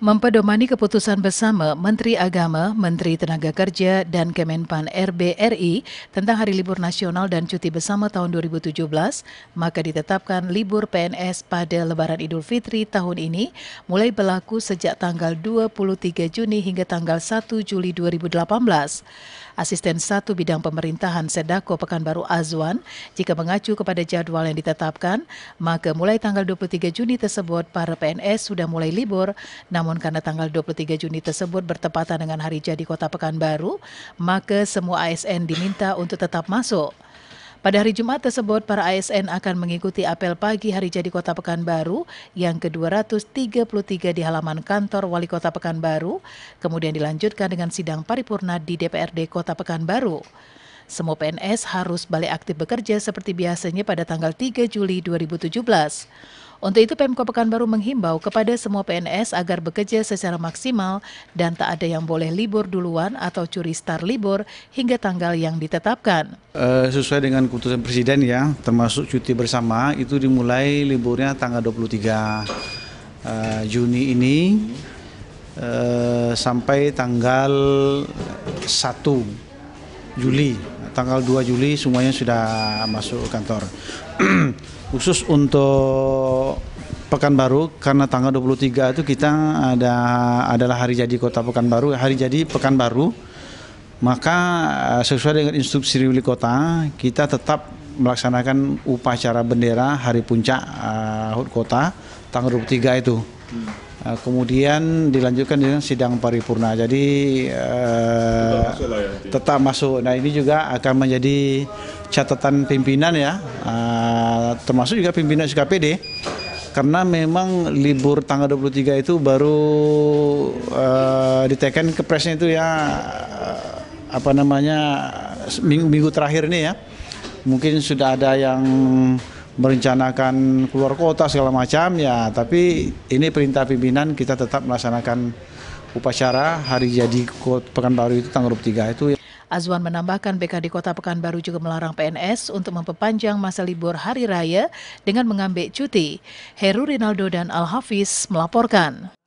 Mempedomani keputusan bersama Menteri Agama, Menteri Tenaga Kerja, dan Kemenpan RBRI tentang Hari Libur Nasional dan Cuti Bersama tahun 2017, maka ditetapkan libur PNS pada Lebaran Idul Fitri tahun ini mulai berlaku sejak tanggal 23 Juni hingga tanggal 1 Juli 2018. Asisten Satu Bidang Pemerintahan Sedako Pekanbaru Azwan, jika mengacu kepada jadwal yang ditetapkan, maka mulai tanggal 23 Juni tersebut para PNS sudah mulai libur, namun namun karena tanggal 23 Juni tersebut bertepatan dengan hari jadi Kota Pekanbaru, maka semua ASN diminta untuk tetap masuk. Pada hari Jumat tersebut, para ASN akan mengikuti apel pagi hari jadi Kota Pekanbaru yang ke-233 di halaman kantor Wali Kota Pekanbaru, kemudian dilanjutkan dengan sidang paripurna di DPRD Kota Pekanbaru. Semua PNS harus balik aktif bekerja seperti biasanya pada tanggal 3 Juli 2017. Untuk itu Pemko Pekanbaru menghimbau kepada semua PNS agar bekerja secara maksimal dan tak ada yang boleh libur duluan atau curi star libur hingga tanggal yang ditetapkan. Eh, sesuai dengan keputusan Presiden ya, termasuk cuti bersama itu dimulai liburnya tanggal 23 eh, Juni ini eh, sampai tanggal 1 Juli, tanggal 2 Juli semuanya sudah masuk kantor. Khusus untuk Pekanbaru karena tanggal 23 itu kita ada adalah hari jadi Kota Pekanbaru, hari jadi Pekanbaru. Maka eh, sesuai dengan instruksi wali kota, kita tetap melaksanakan upacara bendera hari puncak uh, kota tanggal 23 itu. Hmm. Eh, kemudian dilanjutkan dengan sidang paripurna. Jadi eh, ya, tetap, masuk Nah ini juga akan menjadi catatan pimpinan ya, eh, termasuk juga pimpinan SKPD. Karena memang libur tanggal 23 itu baru uh, diteken ke presnya itu ya uh, apa namanya minggu, minggu terakhir ini ya. Mungkin sudah ada yang merencanakan keluar kota segala macam ya tapi ini perintah pimpinan kita tetap melaksanakan upacara hari jadi Pekanbaru itu tanggal 3 itu Azwan menambahkan BKD Kota Pekanbaru juga melarang PNS untuk memperpanjang masa libur hari raya dengan mengambil cuti. Heru Rinaldo dan Al Hafiz melaporkan.